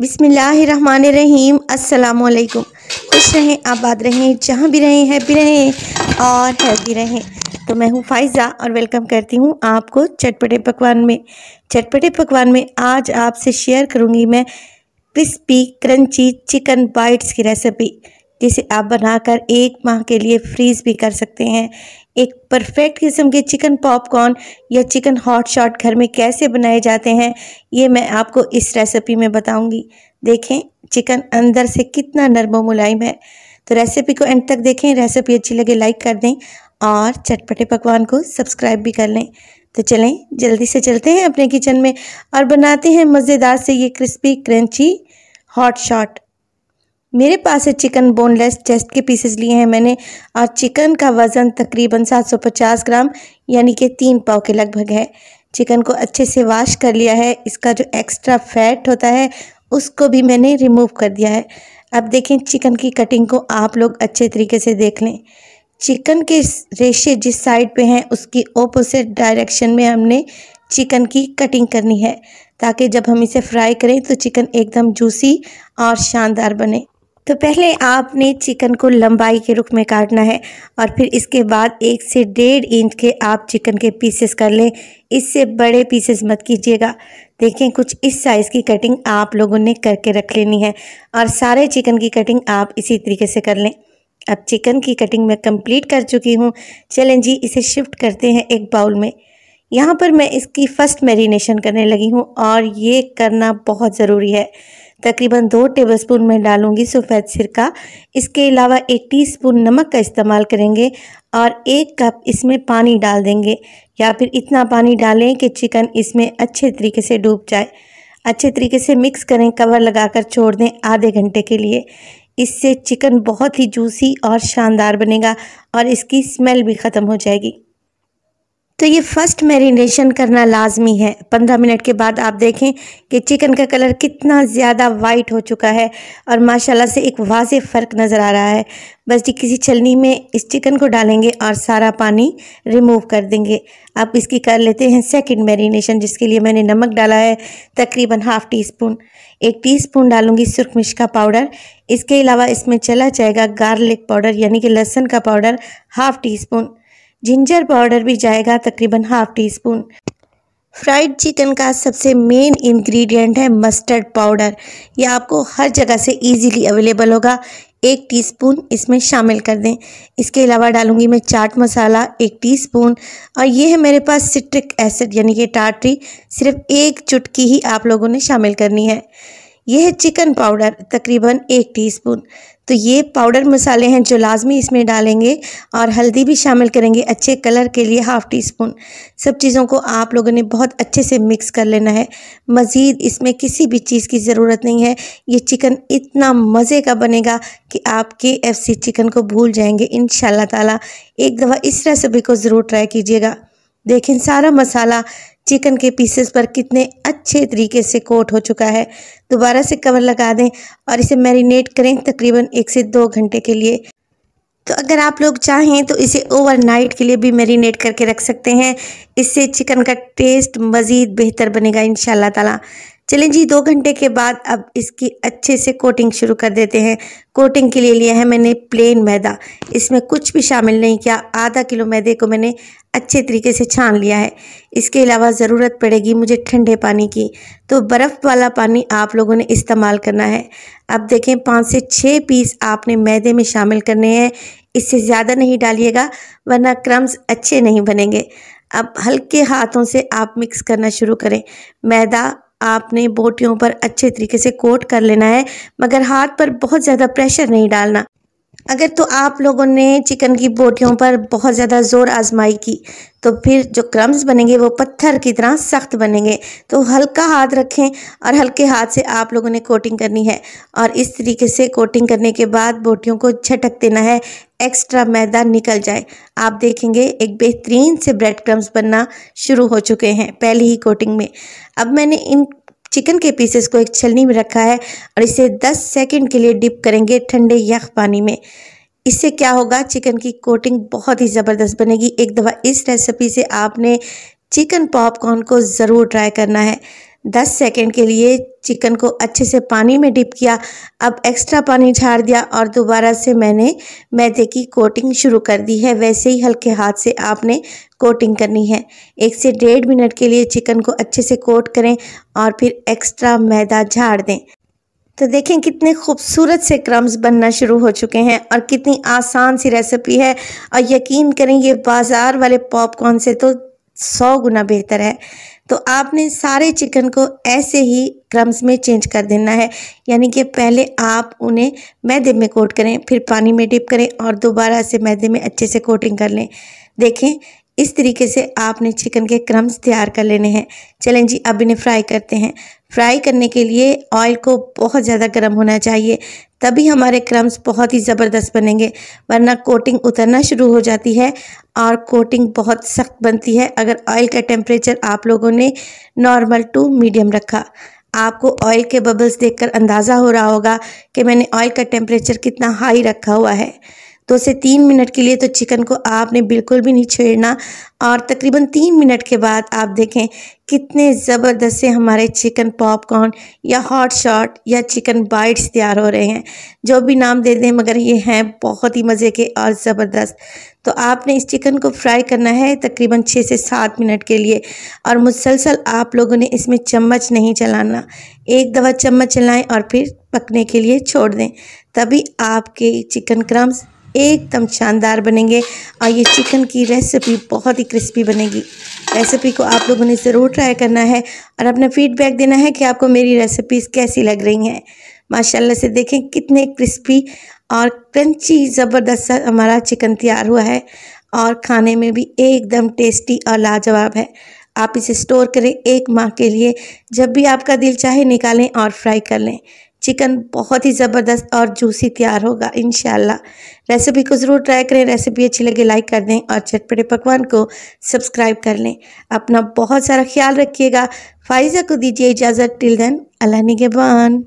बिसमीम अल्लाम खुश रहें आबाद रहें जहाँ भी रहें हैप्पी रहें और हैप्पी रहें तो मैं हूँ फाइज़ा और वेलकम करती हूँ आपको चटपटे पकवान में चटपटे पकवान में आज आपसे शेयर करूँगी मैं क्रिस्पी क्रंची चिकन बाइट्स की रेसिपी जिसे आप बनाकर एक माह के लिए फ्रीज़ भी कर सकते हैं एक परफेक्ट किस्म के चिकन पॉपकॉर्न या चिकन हॉट शॉट घर में कैसे बनाए जाते हैं ये मैं आपको इस रेसिपी में बताऊंगी देखें चिकन अंदर से कितना नरम मुलायम है तो रेसिपी को एंड तक देखें रेसिपी अच्छी लगे लाइक कर दें और चटपटे पकवान को सब्सक्राइब भी कर लें तो चलें जल्दी से चलते हैं अपने किचन में और बनाते हैं मज़ेदार से ये क्रिस्पी क्रंची हॉट शॉट मेरे पास है चिकन बोनलेस चेस्ट के पीसेस लिए हैं मैंने और चिकन का वज़न तकरीबन 750 ग्राम यानी कि तीन पाव के लगभग है चिकन को अच्छे से वाश कर लिया है इसका जो एक्स्ट्रा फैट होता है उसको भी मैंने रिमूव कर दिया है अब देखें चिकन की कटिंग को आप लोग अच्छे तरीके से देख लें चिकन के रेशे जिस साइड पे हैं उसकी ओपोजिट डायरेक्शन में हमने चिकन की कटिंग करनी है ताकि जब हम इसे फ्राई करें तो चिकन एकदम जूसी और शानदार बने तो पहले आपने चिकन को लंबाई के रुख में काटना है और फिर इसके बाद एक से डेढ़ इंच के आप चिकन के पीसेस कर लें इससे बड़े पीसेस मत कीजिएगा देखें कुछ इस साइज़ की कटिंग आप लोगों ने करके रख लेनी है और सारे चिकन की कटिंग आप इसी तरीके से कर लें अब चिकन की कटिंग मैं कंप्लीट कर चुकी हूँ चलें जी इसे शिफ्ट करते हैं एक बाउल में यहाँ पर मैं इसकी फ़र्स्ट मैरिनेशन करने लगी हूँ और ये करना बहुत ज़रूरी है तकरीबन दो टेबलस्पून में डालूंगी सफ़ेद सिरका इसके अलावा एक टीस्पून नमक का इस्तेमाल करेंगे और एक कप इसमें पानी डाल देंगे या फिर इतना पानी डालें कि चिकन इसमें अच्छे तरीके से डूब जाए अच्छे तरीके से मिक्स करें कवर लगाकर छोड़ दें आधे घंटे के लिए इससे चिकन बहुत ही जूसी और शानदार बनेगा और इसकी स्मेल भी ख़त्म हो जाएगी तो ये फर्स्ट मैरिनेशन करना लाजमी है पंद्रह मिनट के बाद आप देखें कि चिकन का कलर कितना ज़्यादा वाइट हो चुका है और माशाल्लाह से एक वाज फ़र्क नज़र आ रहा है बस जी किसी छलनी में इस चिकन को डालेंगे और सारा पानी रिमूव कर देंगे आप इसकी कर लेते हैं सेकंड मैरिनेशन जिसके लिए मैंने नमक डाला है तकरीबन हाफ़ टी स्पून एक टी स्पून डालूंगी सुरख मिर्च का पाउडर इसके अलावा इसमें चला जाएगा गार्लिक पाउडर यानी कि लहसन का powder half teaspoon ginger powder भी जाएगा तकरीबन half teaspoon fried chicken का सबसे मेन इंग्रेडिएंट है मस्टर्ड पाउडर यह आपको हर जगह से इजीली अवेलेबल होगा एक टीस्पून इसमें शामिल कर दें इसके अलावा डालूंगी मैं चाट मसाला एक टीस्पून और ये है मेरे पास सिट्रिक एसिड यानी कि टाटरी सिर्फ एक चुटकी ही आप लोगों ने शामिल करनी है यह है चिकन पाउडर तकरीबन एक टीस्पून तो ये पाउडर मसाले हैं जो लाजमी इसमें डालेंगे और हल्दी भी शामिल करेंगे अच्छे कलर के लिए हाफ़ टी स्पून सब चीज़ों को आप लोगों ने बहुत अच्छे से मिक्स कर लेना है मज़ीद इसमें किसी भी चीज़ की ज़रूरत नहीं है ये चिकन इतना मज़े का बनेगा कि आप के एफ सी चिकन को भूल जाएंगे इन ताला एक दफ़ा इस रेसिपी को ज़रूर ट्राई कीजिएगा देखें सारा मसाला चिकन के पीसेस पर कितने अच्छे तरीके से कोट हो चुका है दोबारा से कवर लगा दें और इसे मैरिनेट करें तकरीबन एक से दो घंटे के लिए तो अगर आप लोग चाहें तो इसे ओवरनाइट के लिए भी मैरिनेट करके रख सकते हैं इससे चिकन का टेस्ट मज़ीद बेहतर बनेगा इन ताला चलें जी दो घंटे के बाद अब इसकी अच्छे से कोटिंग शुरू कर देते हैं कोटिंग के लिए लिया है मैंने प्लेन मैदा इसमें कुछ भी शामिल नहीं किया आधा किलो मैदे को मैंने अच्छे तरीके से छान लिया है इसके अलावा ज़रूरत पड़ेगी मुझे ठंडे पानी की तो बर्फ़ वाला पानी आप लोगों ने इस्तेमाल करना है अब देखें पाँच से छः पीस आपने मैदे में शामिल करने हैं इससे ज़्यादा नहीं डालिएगा वरना क्रम्स अच्छे नहीं बनेंगे अब हल्के हाथों से आप मिक्स करना शुरू करें मैदा आपने बोटियों पर अच्छे तरीके से कोट कर लेना है मगर हाथ पर बहुत ज़्यादा प्रेशर नहीं डालना अगर तो आप लोगों ने चिकन की बोटियों पर बहुत ज़्यादा ज़ोर आजमाई की तो फिर जो क्रम्स बनेंगे वो पत्थर की तरह सख्त बनेंगे तो हल्का हाथ रखें और हल्के हाथ से आप लोगों ने कोटिंग करनी है और इस तरीके से कोटिंग करने के बाद बोटियों को झटक देना है एक्स्ट्रा मैदा निकल जाए आप देखेंगे एक बेहतरीन से ब्रेड क्रम्स बनना शुरू हो चुके हैं पहले ही कोटिंग में अब मैंने इन चिकन के पीसेस को एक छलनी में रखा है और इसे 10 सेकंड के लिए डिप करेंगे ठंडे यख पानी में इससे क्या होगा चिकन की कोटिंग बहुत ही ज़बरदस्त बनेगी एक दफ़ा इस रेसिपी से आपने चिकन पॉपकॉर्न को ज़रूर ट्राई करना है दस सेकेंड के लिए चिकन को अच्छे से पानी में डिप किया अब एक्स्ट्रा पानी झाड़ दिया और दोबारा से मैंने मैदे की कोटिंग शुरू कर दी है वैसे ही हल्के हाथ से आपने कोटिंग करनी है एक से डेढ़ मिनट के लिए चिकन को अच्छे से कोट करें और फिर एक्स्ट्रा मैदा झाड़ दें तो देखें कितने खूबसूरत से क्रम्स बनना शुरू हो चुके हैं और कितनी आसान सी रेसिपी है और यकीन करें ये बाज़ार वाले पॉपकॉर्न से तो सौ गुना बेहतर है तो आपने सारे चिकन को ऐसे ही क्रम्स में चेंज कर देना है यानी कि पहले आप उन्हें मैदे में कोट करें फिर पानी में डिप करें और दोबारा से मैदे में अच्छे से कोटिंग कर लें देखें इस तरीके से आपने चिकन के क्रम्स तैयार कर लेने हैं चलें जी अब इन्हें फ्राई करते हैं फ्राई करने के लिए ऑयल को बहुत ज़्यादा गर्म होना चाहिए तभी हमारे क्रम्स बहुत ही ज़बरदस्त बनेंगे वरना कोटिंग उतरना शुरू हो जाती है और कोटिंग बहुत सख्त बनती है अगर ऑयल का टेम्परेचर आप लोगों ने नॉर्मल टू मीडियम रखा आपको ऑयल के बबल्स देखकर अंदाज़ा हो रहा होगा कि मैंने ऑयल का टेम्परेचर कितना हाई रखा हुआ है दो से तीन मिनट के लिए तो चिकन को आपने बिल्कुल भी नहीं छेड़ना और तकरीबन तीन मिनट के बाद आप देखें कितने ज़बरदस्त से हमारे चिकन पॉपकॉर्न या हॉट शॉट या चिकन बाइट्स तैयार हो रहे हैं जो भी नाम दे दें मगर ये हैं बहुत ही मज़े के और ज़बरदस्त तो आपने इस चिकन को फ्राई करना है तकरीबन छः से सात मिनट के लिए और मुसलसल आप लोगों ने इसमें चम्मच नहीं चलाना एक दफ़ा चम्मच चलाएँ और फिर पकने के लिए छोड़ दें तभी आपके चिकन क्रम्स एकदम शानदार बनेंगे और ये चिकन की रेसिपी बहुत ही क्रिस्पी बनेगी रेसिपी को आप लोगों ने ज़रूर ट्राई करना है और अपना फीडबैक देना है कि आपको मेरी रेसिपीज़ कैसी लग रही हैं माशाल्लाह से देखें कितने क्रिस्पी और क्रंची ज़बरदस्त हमारा चिकन तैयार हुआ है और खाने में भी एकदम टेस्टी और लाजवाब है आप इसे स्टोर करें एक माह के लिए जब भी आपका दिल चाहे निकालें और फ्राई कर लें चिकन बहुत ही ज़बरदस्त और जूसी तैयार होगा इन रेसिपी को ज़रूर ट्राई करें रेसिपी अच्छी लगे लाइक कर दें और चटपटे पकवान को सब्सक्राइब कर लें अपना बहुत सारा ख्याल रखिएगा फाइजा को दीजिए इजाज़त टिल देन अल्लाह निगेबान